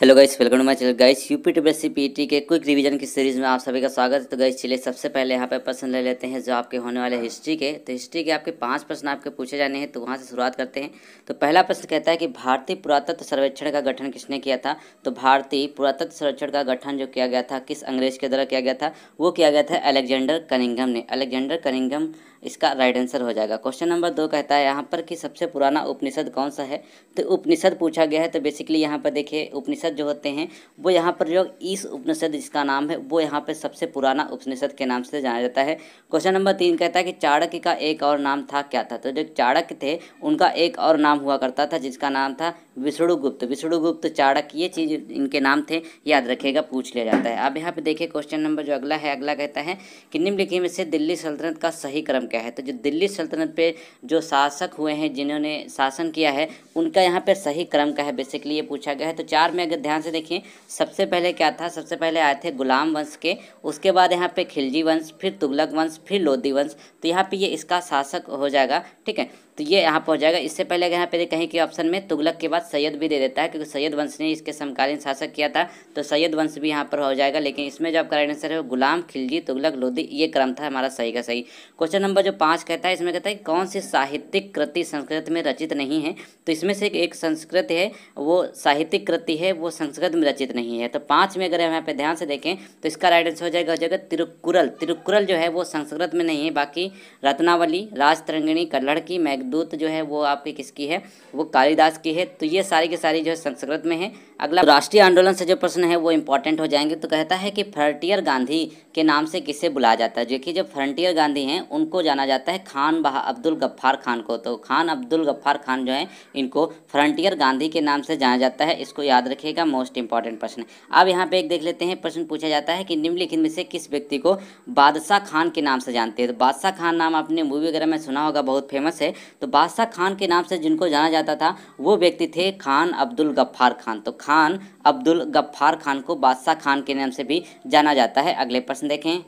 hello guys welcome to my channel guys UP T PT के quick revision की series में आप सभी का स्वागत है तो गाइस चलिए सबसे पहले यहाँ पे प्रश्न ले लेते हैं जो आपके होने वाले हिस्ट्री के तो हिस्ट्री के आपके पांच प्रश्न आपके पूछे जाने हैं तो वहाँ से शुरुआत करते हैं तो पहला प्रश्न कहता है कि भारतीय पुरातत्व सर्वेक्षण का गठन किसने किया था तो भारतीय पुरातत्व सर्वेक्षण का गठन जो किया गया था किस अंग्रेज के द्वारा किया गया था वो किया गया था अलेक्जेंडर कनिंगम ने अलेक्जेंडर कनिंगम इसका राइट आंसर हो जाएगा क्वेश्चन नंबर दो कहता है यहाँ पर कि सबसे पुराना उपनिषद कौन सा है तो उपनिषद पूछा गया है तो बेसिकली यहाँ पर देखिए उपनिषद जो होते हैं वो यहाँ पर जो इस उपनिषद जिसका नाम है वो यहाँ पर सबसे पुराना उपनिषद के नाम से जाना जाता है क्वेश्चन नंबर तीन कहता है कि चाणक्य का एक और नाम था क्या था तो जो चाणक्य थे उनका एक और नाम हुआ करता था जिसका नाम था विष्णुगुप्त विष्णुगुप्त चाणक ये चीज़ इनके नाम थे याद रखेगा पूछ लिया जाता है अब यहाँ पर देखिए क्वेश्चन नंबर जो अगला है अगला कहता है कि निम्नलिखित में से दिल्ली सल्तनत का सही क्रम बन गया है तो जो दिल्ली सल्तनत पे जो शासक हुए हैं जिन्होंने शासन किया है उनका यहाँ पे सही क्रम का है बेसिकली ये पूछा गया है तो चार में अगर ध्यान से देखिए सबसे पहले क्या था सबसे पहले आए थे गुलाम वंश के उसके बाद यहाँ पे खिलजी वंश फिर तुगलक वंश फिर लोधी वंश तो यहाँ पे ये इसका शासक हो जाएगा ठीक है तो ये यहाँ पर हो जाएगा इससे पहले अगर यहाँ पे कहीं के ऑप्शन में तुगलक के बाद सैयद भी दे देता है क्योंकि सैयद वंश ने इसके समकालीन शासक किया था तो सैयद वंश भी यहाँ पर हो जाएगा लेकिन इसमें जो आपका राइट आंसर है वो गुलाम खिलजी तुगलक लोधी ये क्रम था हमारा सही का सही क्वेश्चन नंबर जो पाँच कहता है इसमें कहता है कौन सी साहित्यिक कृति संस्कृत में रचित नहीं है तो इसमें से एक संस्कृत है वो साहित्यिक कृति है वो संस्कृत में रचित नहीं है तो पाँच में अगर हम यहाँ पर ध्यान से देखें तो इसका राइट आंसर हो जाएगा हो जाएगा तिरुकुरल तिरुकुरल जो है वो संस्कृत में नहीं है बाकी रत्नावली राज तरंगिणी कल्लड़ की मैग दूत जो है वो आपकी किसकी है वो कालिदास की है तो ये सारी की सारी जो है संस्कृत में है अगला तो राष्ट्रीय आंदोलन से जो प्रश्न है वो इम्पोर्टेंट हो जाएंगे तो कहता है कि फ्रंटियर गांधी के नाम से किसे बुलाया जाता है देखिए जो फ्रंटियर गांधी हैं उनको जाना जाता है खान बहा अब्दुल गफ्फार खान को तो खान अब्दुल गफ्फार खान जो है इनको फ्रंटियर गांधी के नाम से जाना जाता है इसको याद रखिएगा मोस्ट इंपॉर्टेंट प्रश्न अब यहाँ पे एक देख लेते हैं प्रश्न पूछा जाता है कि निम्नलिखित में से किस व्यक्ति को बादशाह खान के नाम से जानते हैं तो बादशाह खान नाम आपने मूवी वगैरह में सुना होगा बहुत फेमस है तो बादशाह खान के नाम से जिनको जाना जाता था वो व्यक्ति थे खान अब्दुल गफ्फार खान तो खान अब्दुल गफ्फार खान को बादशाह खान के नाम से भी जाना जाता है अगले प्रश्न देखें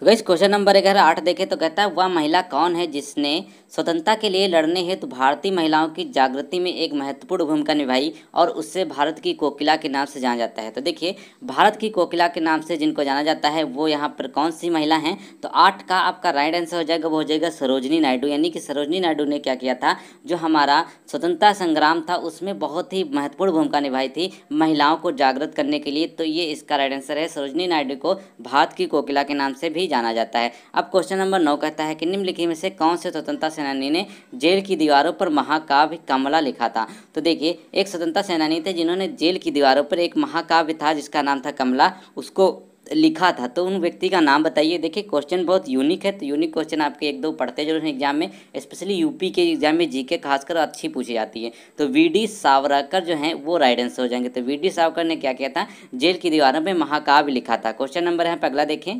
तो गई क्वेश्चन नंबर अगर आठ देखें तो कहता है वह महिला कौन है जिसने स्वतंत्रता के लिए लड़ने हेतु तो भारतीय महिलाओं की जागृति में एक महत्वपूर्ण भूमिका निभाई और उससे भारत की कोकिला के नाम से जाना जाता है तो देखिए भारत की कोकिला के नाम से जिनको जाना जाता है वो यहाँ पर कौन सी महिला हैं तो आठ का आपका राइट आंसर हो जाएगा वो हो जाएगा सरोजनी नायडू यानी कि सरोजनी नायडू ने क्या किया था जो हमारा स्वतंत्रता संग्राम था उसमें बहुत ही महत्वपूर्ण भूमिका निभाई थी महिलाओं को जागृत करने के लिए तो ये इसका राइट आंसर है सरोजनी नायडू को भारत की कोकिला के नाम से भी जाना जाता है अब क्वेश्चन नंबर नौ कहता है कि निम्नलिखित में से कौन से स्वतंत्रता सेनानी ने जेल की दीवारों पर महाकाव्य कमला लिखा था तो देखिए एक स्वतंत्रता सेनानी थे जिन्होंने जेल की दीवारों पर एक महाकाव्य था जिसका नाम था कमला उसको लिखा था तो उन व्यक्ति का नाम बताइए देखिए क्वेश्चन बहुत यूनिक है तो यूनिक क्वेश्चन आपके एक दो पढ़ते जरूर हैं एग्जाम में स्पेशली यूपी के एग्जाम में जीके खासकर अच्छी पूछी जाती है तो वी डी सावरकर जो है वो राइट आंसर हो जाएंगे तो वी डी सावरकर ने क्या किया था जेल की दीवारों पर महाकाव्य लिखा था क्वेश्चन नंबर है पगला देखें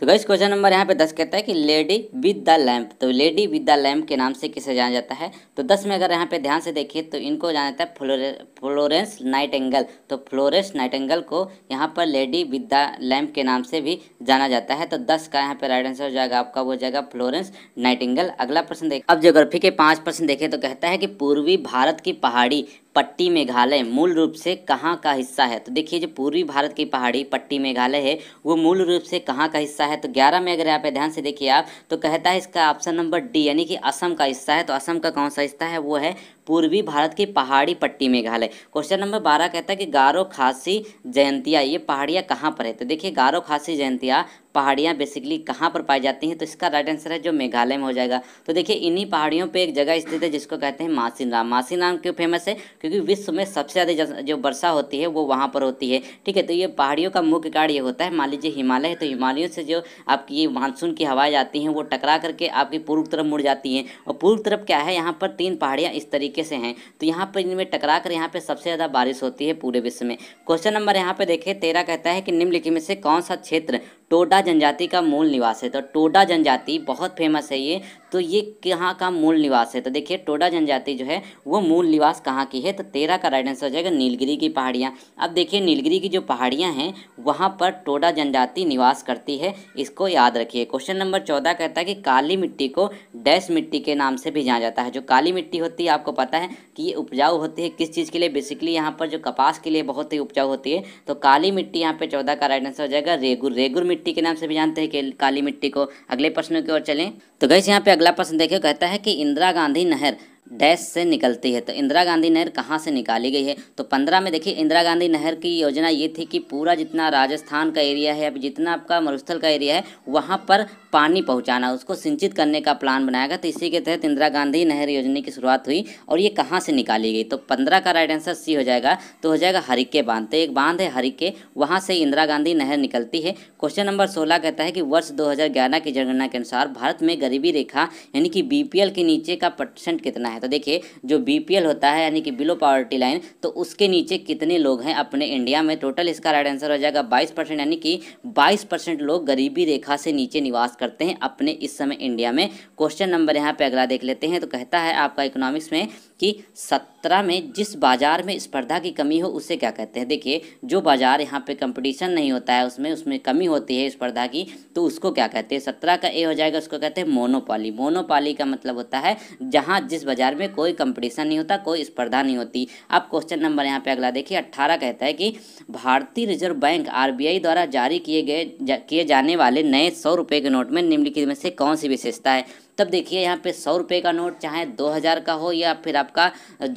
तो गाइस क्वेश्चन नंबर यहाँ पे दस कहता है कि लेडी विद द लैम्प तो लेडी विद द लैम्प के नाम से किसे जाना जाता है तो दस में अगर यहाँ पे ध्यान से देखिए तो इनको जाना जाता है फ्लोरे फ्लोरेंस नाइट एंगल तो फ्लोरेंस नाइट एंगल को यहाँ पर लेडी विद द लैम्प के नाम से भी जाना जाता है तो दस का यहाँ पे राइट आंसर हो जाएगा आपका वो जाएगा फ्लोरेंस नाइट एंगल अगला प्रश्न देख अब जोग्राफी के पाँच प्रश्न देखें तो कहता है कि पूर्वी भारत की पहाड़ी पट्टी मेघालय मूल रूप से कहाँ का हिस्सा है तो देखिए जो पूर्वी भारत की पहाड़ी पट्टी मेघालय है वो मूल रूप से कहाँ का हिस्सा है तो ग्यारह में अगर यहाँ पे ध्यान से देखिए आप तो कहता है इसका ऑप्शन नंबर डी यानी कि असम का हिस्सा है तो असम का कौन सा हिस्सा है वो है पूर्वी भारत की पहाड़ी पट्टी मेघालय क्वेश्चन नंबर बारह कहता है कि गारो खासी जयंतिया ये पहाड़ियाँ कहाँ पर है तो देखिए गारो खासी जयंतिया पहाड़ियाँ बेसिकली कहाँ पर पाई जाती हैं तो इसका राइट आंसर है जो मेघालय में हो जाएगा तो देखिए इन्हीं पहाड़ियों पे एक जगह स्थित है जिसको कहते हैं मासिन राम मासिन राम क्यों फेमस है क्योंकि विश्व में सबसे ज़्यादा जो वर्षा होती है वो वहाँ पर होती है ठीक है तो ये पहाड़ियों का मुख्य कार्ड ये होता है मान लीजिए हिमालय है तो हिमालयों से जो आपकी मानसून की हवाएँ आती हैं वो टकरा करके आपकी पूर्व तरफ मुड़ जाती हैं और पूर्व तरफ क्या है यहाँ पर तीन पहाड़ियाँ इस तरीके तरीके से हैं तो यहाँ पर इनमें टकरा कर यहाँ पर सबसे ज़्यादा बारिश होती है पूरे विश्व में क्वेश्चन नंबर यहाँ पर देखें तेरह कहता है कि निम्नलिखित में से कौन सा क्षेत्र टोडा जनजाति का मूल निवास है तो टोडा जनजाति बहुत फेमस है ये तो ये कहाँ का मूल निवास है तो देखिए टोडा जनजाति जो है वो मूल निवास कहाँ की है तो तेरह का राइट आंसर हो जाएगा नीलगिरी की पहाड़ियाँ अब देखिए नीलगिरी की जो पहाड़ियाँ हैं वहाँ पर टोडा जनजाति निवास करती है इसको याद रखिए क्वेश्चन नंबर चौदह कहता है कि काली मिट्टी को डैश मिट्टी के नाम से भी जाना जाता है जो काली मिट्टी होती है आपको पता है कि ये उपजाऊ होती है किस चीज़ के लिए बेसिकली यहाँ पर जो कपास के लिए बहुत ही उपजाऊ होती है तो काली मिट्टी यहाँ पर चौदह का राइट आंसर हो जाएगा रेगुर रेगुर मिट्टी मिट्टी के नाम से भी जानते हैं कि काली मिट्टी को अगले प्रश्न की ओर चलें तो गैस यहाँ पे अगला प्रश्न देखिए कहता है कि इंदिरा गांधी नहर डैश से निकलती है तो इंदिरा गांधी नहर कहाँ से निकाली गई है तो पंद्रह में देखिए इंदिरा गांधी नहर की योजना ये थी कि पूरा जितना राजस्थान का एरिया है अब जितना आपका मरुस्थल का एरिया है वहाँ पर पानी पहुँचाना उसको सिंचित करने का प्लान बनाया गया तो इसी के तहत इंदिरा गांधी नहर योजना की शुरुआत हुई और ये कहाँ से निकाली गई तो पंद्रह का राइट आंसर सी हो जाएगा तो हो जाएगा हरिके बांध तो एक बांध है हरिके वहाँ से इंदिरा गांधी नहर निकलती है क्वेश्चन नंबर सोलह कहता है कि वर्ष दो की जनगणना के अनुसार भारत में गरीबी रेखा यानी कि बी के नीचे का परसेंट कितना है है तो देखिए जो बी होता है यानी कि बिलो पावर्टी लाइन तो उसके नीचे कितने लोग हैं अपने इंडिया में टोटल इसका राइट आंसर हो जाएगा बाईस यानी कि बाईस लोग गरीबी रेखा से नीचे निवास करते हैं अपने इस समय इंडिया में क्वेश्चन नंबर यहाँ पे अगला देख लेते हैं तो कहता है आपका इकोनॉमिक्स में कि सत्रह में जिस बाज़ार में स्पर्धा की कमी हो उसे क्या कहते हैं देखिए जो बाज़ार यहाँ पे कंपटीशन नहीं होता है उसमें उसमें कमी होती है स्पर्धा की तो उसको क्या कहते हैं सत्रह का ए हो जाएगा उसको कहते हैं मोनोपाली मोनोपाली का मतलब होता है जहाँ जिस बाज़ार बाजार में कोई कंपटीशन नहीं होता कोई स्पर्धा नहीं होती अब क्वेश्चन नंबर यहाँ पे अगला देखिए अट्ठारह कहता है कि भारतीय रिजर्व बैंक आरबीआई द्वारा जारी किए गए जा, किए जाने वाले नए सौ रुपये के नोट में निम्नलिखित में से कौन सी विशेषता है तब देखिए यहाँ पे सौ रुपये का नोट चाहे दो हज़ार का हो या फिर आपका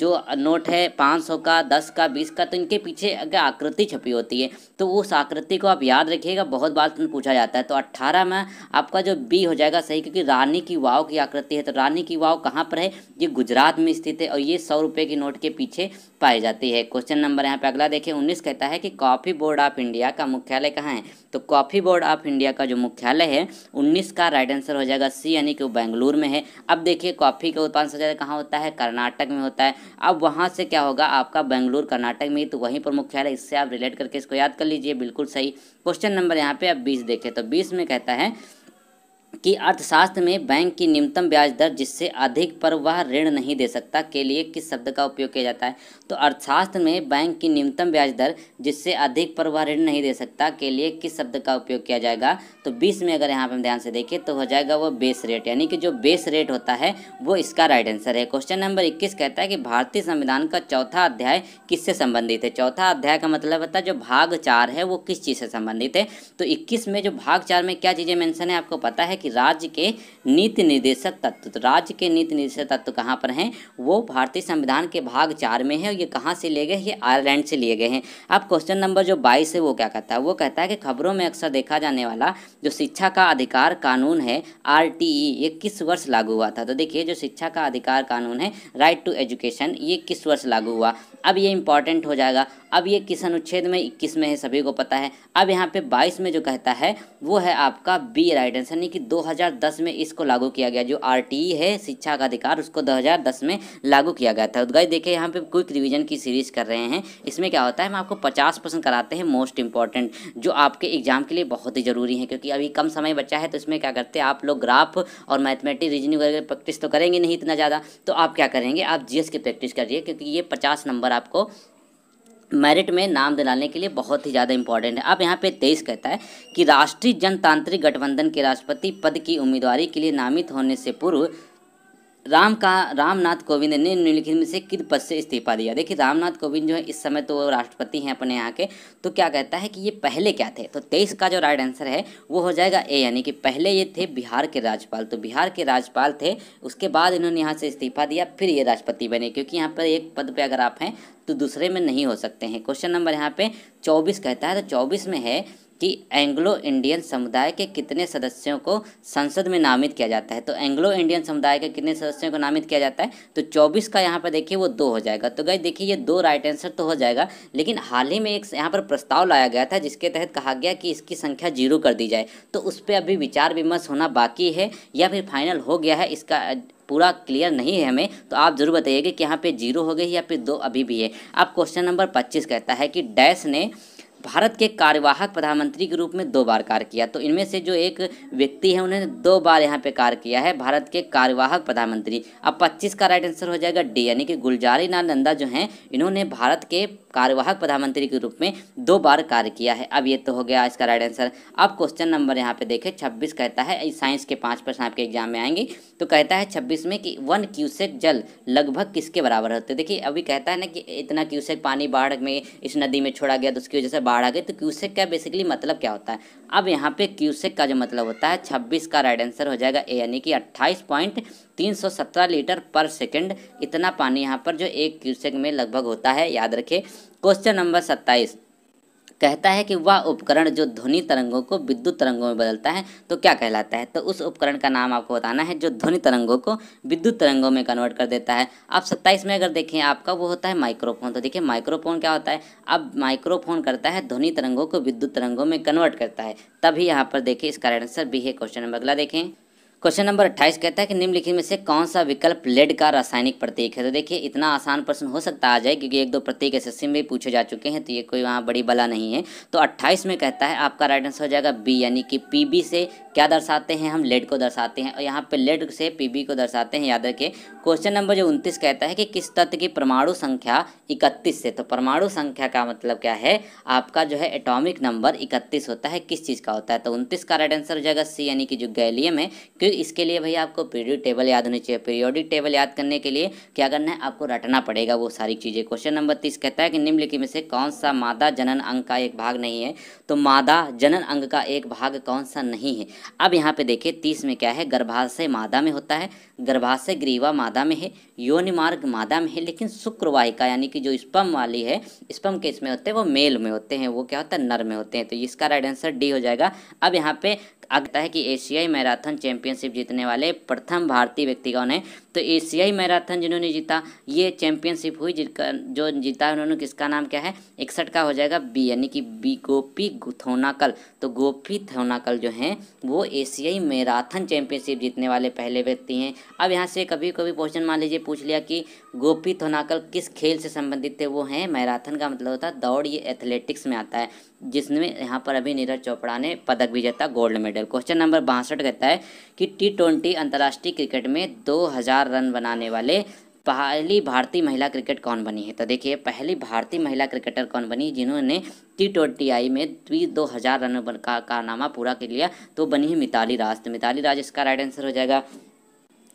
जो नोट है पाँच सौ का दस का बीस का तो इनके पीछे अगर आकृति छपी होती है तो उस आकृति को आप याद रखिएगा बहुत बार पूछा जाता है तो अट्ठारह में आपका जो बी हो जाएगा सही क्योंकि रानी की वाव की आकृति है तो रानी की वाव कहाँ पर है ये गुजरात में स्थित है और ये सौ रुपये के नोट के पीछे पाई जाती है क्वेश्चन नंबर यहाँ पे अगला देखिए उन्नीस कहता है कि कॉफ़ी बोर्ड ऑफ इंडिया का मुख्यालय कहाँ है तो कॉफ़ी बोर्ड ऑफ इंडिया का जो मुख्यालय है उन्नीस का राइट आंसर हो जाएगा सी यानी कि बैंक बेंगलुरु में है अब देखिए कॉफ़ी का उत्पादन सबसे ज़्यादा कहाँ होता है कर्नाटक में होता है अब वहाँ से क्या होगा आपका बेंगलुरु कर्नाटक में तो वहीं पर मुख्यालय इससे आप रिलेट करके इसको याद कर लीजिए बिल्कुल सही क्वेश्चन नंबर यहाँ पे आप बीस देखें तो बीस में कहता है कि अर्थशास्त्र में बैंक की न्यूनतम ब्याज दर जिससे अधिक पर वह ऋण नहीं दे सकता के लिए किस शब्द का उपयोग किया जाता है तो अर्थशास्त्र में बैंक की न्यूनतम ब्याज दर जिससे अधिक पर वह ऋण नहीं दे सकता के लिए किस शब्द का उपयोग किया जाएगा तो बीस में अगर यहाँ पर हम ध्यान से देखें तो हो जाएगा वो बेस रेट यानी कि जो बेस रेट होता है वो इसका राइट आंसर है क्वेश्चन नंबर इक्कीस कहता है कि भारतीय संविधान का चौथा अध्याय किससे संबंधित है चौथा अध्याय का मतलब होता है जो भाग चार है वो किस चीज़ से संबंधित है तो इक्कीस में जो भाग चार में क्या चीज़ें मैंसन है आपको पता है कि राज्य के नीति निर्देशक तत्व तो राज्य के नीति निर्देशक तत्व कहाँ पर हैं वो भारतीय संविधान के भाग चार में है और ये कहाँ से लिए गए ये आयरलैंड से लिए गए हैं अब क्वेश्चन नंबर जो बाईस है वो क्या कहता है वो कहता है कि खबरों में अक्सर देखा जाने वाला जो शिक्षा का अधिकार कानून है आर ये किस वर्ष लागू हुआ था तो देखिए जो शिक्षा का अधिकार कानून है राइट टू एजुकेशन ये किस वर्ष लागू हुआ अब ये इंपॉर्टेंट हो जाएगा अब ये किस अनुच्छेद में इक्कीस में है सभी को पता है अब यहाँ पे बाईस में जो कहता है वो है आपका बी राइट आंसर यानी कि 2010 में इसको लागू किया गया जो आर है शिक्षा का अधिकार उसको 2010 में लागू किया गया था गाइस देखिए यहाँ पे क्विक रिविजन की सीरीज़ कर रहे हैं इसमें क्या होता है हम आपको पचास परसेंट कराते हैं मोस्ट इंपॉर्टेंट जो आपके एग्जाम के लिए बहुत ही ज़रूरी है क्योंकि अभी कम समय बचा है तो इसमें क्या करते हैं आप लोग ग्राफ और मैथमेटिक रीजनिंग वगैरह प्रैक्टिस तो करेंगे नहीं इतना ज़्यादा तो आप क्या करेंगे आप जीएस की प्रैक्टिस करिए क्योंकि ये पचास नंबर आपको मेरिट में नाम दिलाने के लिए बहुत ही ज़्यादा इंपॉर्टेंट है अब यहाँ पे तेईस कहता है कि राष्ट्रीय जनतांत्रिक गठबंधन के राष्ट्रपति पद की उम्मीदवारी के लिए नामित होने से पूर्व राम का रामनाथ कोविंद ने निम्नलिखित में से किस पद से इस्तीफा दिया देखिए रामनाथ कोविंद जो है इस समय तो राष्ट्रपति हैं अपने यहाँ के तो क्या कहता है कि ये पहले क्या थे तो तेईस का जो राइट आंसर है वो हो जाएगा ए यानी कि पहले ये थे बिहार के राज्यपाल तो बिहार के राज्यपाल थे उसके बाद इन्होंने यहाँ से इस्तीफा दिया फिर ये राष्ट्रपति बने क्योंकि यहाँ पर एक पद पर अगर आप हैं तो दूसरे में नहीं हो सकते हैं क्वेश्चन नंबर यहाँ पे चौबीस कहता है तो चौबीस में है कि एंग्लो इंडियन समुदाय के कितने सदस्यों को संसद में नामित किया जाता है तो एंग्लो इंडियन समुदाय के कितने सदस्यों को नामित किया जाता है तो चौबीस का यहाँ पर देखिए वो दो हो जाएगा तो गई देखिए ये दो राइट आंसर तो हो जाएगा लेकिन हाल ही में एक यहाँ पर प्रस्ताव लाया गया था जिसके तहत कहा गया कि इसकी संख्या जीरो कर दी जाए तो उस पर अभी विचार विमर्श होना बाकी है या फिर फाइनल हो गया है इसका पूरा क्लियर नहीं है हमें तो आप जरूर बताइएगा कि यहाँ पे जीरो हो गई या फिर दो अभी भी है अब क्वेश्चन नंबर पच्चीस कहता है कि डैश ने भारत के कार्यवाहक प्रधानमंत्री के रूप में दो बार कार्य किया तो इनमें से जो एक व्यक्ति है उन्होंने दो बार यहाँ पे कार्य किया है भारत के कार्यवाहक प्रधानमंत्री अब 25 का राइट आंसर हो जाएगा डी यानी कि गुलजारी लाल नंदा जो हैं इन्होंने भारत के कार्यवाहक प्रधानमंत्री के रूप में दो बार कार्य किया है अब ये तो हो गया इसका राइट आंसर अब क्वेश्चन नंबर यहाँ पे देखें छब्बीस कहता है साइंस के पाँच प्रश्न आपके एग्जाम में आएंगे तो कहता है छब्बीस में कि वन क्यूसेक जल लगभग किसके बराबर होते देखिए अभी कहता है ना कि इतना क्यूसेक पानी बाढ़ में इस नदी में छोड़ा गया तो उसकी वजह से बाढ़ आ गई तो क्यूसेक का बेसिकली मतलब क्या होता है अब यहाँ पे क्यूसेक का जो मतलब होता है छब्बीस का राइट आंसर हो जाएगा ए यानी कि अट्ठाईस पॉइंट तीन सौ सत्रह लीटर पर सेकेंड इतना पानी यहाँ पर जो एक क्यूसेक में लगभग होता है याद रखे क्वेश्चन नंबर सत्ताईस कहता है कि वह उपकरण जो ध्वनि तरंगों को विद्युत तरंगों में बदलता है तो क्या कहलाता है तो उस उपकरण का नाम आपको बताना है जो ध्वनि तरंगों को विद्युत तरंगों में कन्वर्ट कर देता है आप सत्ताईस में अगर देखें आपका वो होता है माइक्रोफोन तो देखिए माइक्रोफोन क्या होता है अब माइक्रोफोन करता है ध्वनि तरंगों को विद्युत तरंगों में कन्वर्ट करता है तभी यहाँ पर देखिए इसका आंसर भी है क्वेश्चन नंबर अगला देखें क्वेश्चन नंबर अट्ठाइस कहता है कि निम्नलिखित में से कौन सा विकल्प लेड e का रासायनिक प्रतीक है तो देखिए इतना आसान प्रश्न हो सकता आ जाए क्योंकि एक दो प्रतीक एस में भी पूछे जा चुके हैं तो ये कोई वहाँ बड़ी बला नहीं है तो अट्ठाइस में कहता है आपका राइट आंसर हो जाएगा बी यानी कि पी से क्या दर्शाते हैं हम लेड e को दर्शाते हैं और यहाँ पे लेड e से पी को दर्शाते हैं याद रखिए क्वेश्चन नंबर जो उनतीस कहता है कि किस तत्व की परमाणु संख्या इकतीस से तो परमाणु संख्या का मतलब क्या है आपका जो है एटॉमिक नंबर इकतीस होता है किस चीज़ का होता है तो उनतीस का राइट आंसर हो जाएगा सी यानी कि जो गैलियम है क्योंकि फिर इसके लिए भैया आपको पीरियड टेबल याद होनी चाहिए पीरियोडिक टेबल याद करने के लिए क्या करना है आपको रटना पड़ेगा वो सारी चीज़ें क्वेश्चन नंबर तीस कहता है कि निम्नलिखित में से कौन सा मादा जनन अंग का एक भाग नहीं है तो मादा जनन अंग का एक भाग कौन सा नहीं है अब यहाँ पे देखिए तीस में क्या है गर्भाशय मादा में होता है गर्भाशय ग्रीवा मादा में है योनिमार्ग मादा में है लेकिन शुक्रवाहिका यानी कि जो स्पम वाली है स्पम के इसमें होते हैं वो मेल में होते हैं वो क्या होता है नर में होते हैं तो इसका राइट आंसर डी हो जाएगा अब यहाँ पे आगता है कि एशियाई मैराथन चैंपियनशिप जीतने वाले प्रथम भारतीय व्यक्ति कौन है तो एशियाई मैराथन जिन्होंने जीता ये चैंपियनशिप हुई जिनका जो जीता है उन्होंने किसका नाम क्या है इकसठ का हो जाएगा बी यानी कि बी गोपी थोनाकल तो गोपी थोनाकल जो हैं वो एशियाई मैराथन चैंपियनशिप जीतने वाले पहले व्यक्ति हैं अब यहाँ से कभी कभी क्वेश्चन मान लीजिए पूछ लिया कि गोपी थोनाकल किस खेल से संबंधित थे वो हैं मैराथन का मतलब होता है दौड़ ये एथलेटिक्स में आता है जिसमें यहाँ पर अभी नीरज चोपड़ा ने पदक भी जीता गोल्ड मेडल क्वेश्चन नंबर बासठ कहता है कि टी ट्वेंटी अंतर्राष्ट्रीय क्रिकेट में दो हज़ार रन बनाने वाले पहली भारतीय महिला क्रिकेट कौन बनी है तो देखिए पहली भारतीय महिला क्रिकेटर कौन बनी जिन्होंने टी ट्वेंटी आई में द्वी दो हज़ार रन का कारनामा पूरा कर लिया तो बनी है मिताली राज तो मिताली राज इसका राइट आंसर हो जाएगा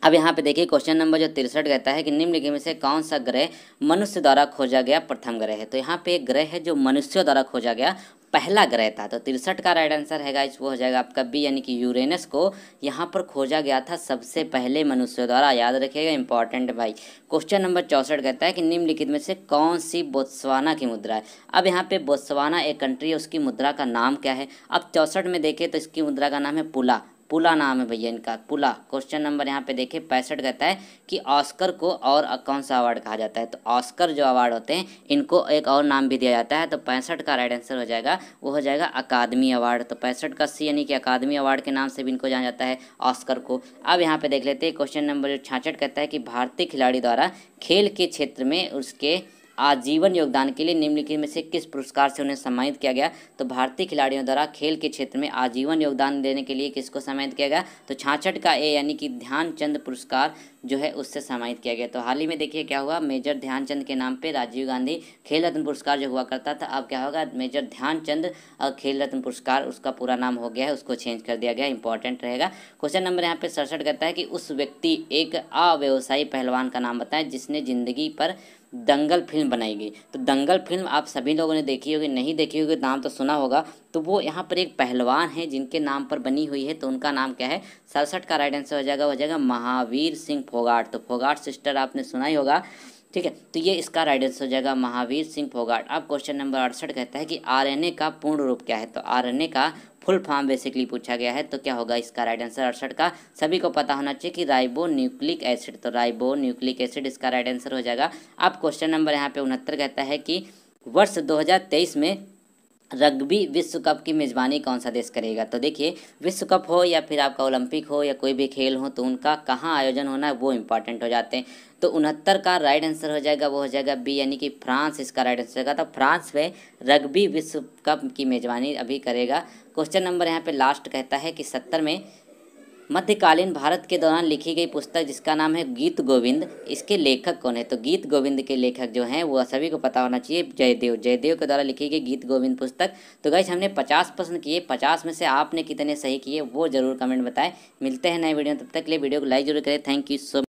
अब यहाँ पे देखिए क्वेश्चन नंबर जो तिरसठ कहता है कि निम्नलिखित में से कौन सा ग्रह मनुष्य द्वारा खोजा गया प्रथम ग्रह है तो यहाँ पे एक ग्रह है जो मनुष्यों द्वारा खोजा गया पहला ग्रह था तो तिरसठ का राइट आंसर है इस वो हो जाएगा आपका बी यानी कि यूरेनस को यहाँ पर खोजा गया था सबसे पहले मनुष्य द्वारा याद रखिएगा इंपॉर्टेंट भाई क्वेश्चन नंबर चौंसठ कहता है कि निम्नलिखित में से कौन सी बोत्सवाना की मुद्रा है अब यहाँ पे बोत्सवाना एक कंट्री है उसकी मुद्रा का नाम क्या है अब चौंसठ में देखें तो इसकी मुद्रा का नाम है पुला पुला नाम है भैया इनका पुला क्वेश्चन नंबर यहाँ पे देखिए पैंसठ कहता है कि ऑस्कर को और कौन सा अवार्ड कहा जाता है तो ऑस्कर जो अवार्ड होते हैं इनको एक और नाम भी दिया जाता है तो पैंसठ का राइट आंसर हो जाएगा वो हो जाएगा अकादमी अवार्ड तो पैंसठ का सी यानी कि अकादमी अवार्ड के नाम से भी इनको जाना जाता है ऑस्कर को अब यहाँ पे देख लेते हैं क्वेश्चन नंबर छाछठ कहता है कि भारतीय खिलाड़ी द्वारा खेल के क्षेत्र में उसके आजीवन योगदान के लिए निम्नलिखित में से किस पुरस्कार से उन्हें सम्मानित किया गया तो भारतीय खिलाड़ियों द्वारा खेल के क्षेत्र में आजीवन योगदान देने के लिए किसको सम्मानित किया गया तो छाछठ का ए यानी कि ध्यानचंद पुरस्कार जो है उससे सम्मानित किया गया तो हाल ही में देखिए क्या हुआ मेजर ध्यानचंद के नाम पर राजीव गांधी खेल रत्न पुरस्कार जो हुआ करता था अब क्या होगा मेजर ध्यानचंद खेल रत्न पुरस्कार उसका पूरा नाम हो गया है उसको चेंज कर दिया गया इंपॉर्टेंट रहेगा क्वेश्चन नंबर यहाँ पे सड़सठ कहता है कि उस व्यक्ति एक अव्यवसायी पहलवान का नाम बताएं जिसने जिंदगी पर दंगल फिल्म बनाई गई तो दंगल फिल्म आप सभी लोगों ने देखी होगी नहीं देखी होगी नाम तो सुना होगा तो वो यहाँ पर एक पहलवान है जिनके नाम पर बनी हुई है तो उनका नाम क्या है सड़सठ का राइट आंसर हो जाएगा हो जाएगा महावीर सिंह फोगाट तो फोगाट सिस्टर आपने सुना ही होगा ठीक है तो ये इसका राइट आंसर हो जाएगा महावीर सिंह फोगाट अब क्वेश्चन नंबर अड़सठ कहता है कि आरएनए का पूर्ण रूप क्या है तो आरएनए का फुल फॉर्म बेसिकली पूछा गया है तो क्या होगा इसका राइट आंसर अड़सठ का सभी को पता होना चाहिए कि राइबो न्यूक्लिक एसिड तो राइबो न्यूक्लिक एसिड इसका राइट आंसर हो जाएगा अब क्वेश्चन नंबर यहाँ पे उनहत्तर कहता है कि वर्ष 2023 में रग्बी विश्व कप की मेज़बानी कौन सा देश करेगा तो देखिए विश्व कप हो या फिर आपका ओलंपिक हो या कोई भी खेल हो तो उनका कहाँ आयोजन होना है वो इम्पॉर्टेंट हो जाते हैं तो उनहत्तर का राइट आंसर हो जाएगा वो हो जाएगा बी यानी कि फ्रांस इसका राइट आंसर होगा तो फ्रांस में रग्बी विश्व कप की मेज़बानी अभी करेगा क्वेश्चन नंबर यहाँ पे लास्ट कहता है कि सत्तर में मध्यकालीन भारत के दौरान लिखी गई पुस्तक जिसका नाम है गीत गोविंद इसके लेखक कौन है तो गीत गोविंद के लेखक जो हैं वो सभी को पता होना चाहिए जयदेव जयदेव के द्वारा लिखी गई गीत गोविंद पुस्तक तो गाइस हमने पचास प्रश्न किए पचास में से आपने कितने सही किए वो जरूर कमेंट बताएं मिलते हैं नए वीडियो तब तक के लिए वीडियो को लाइक जरूर करें थैंक यू सो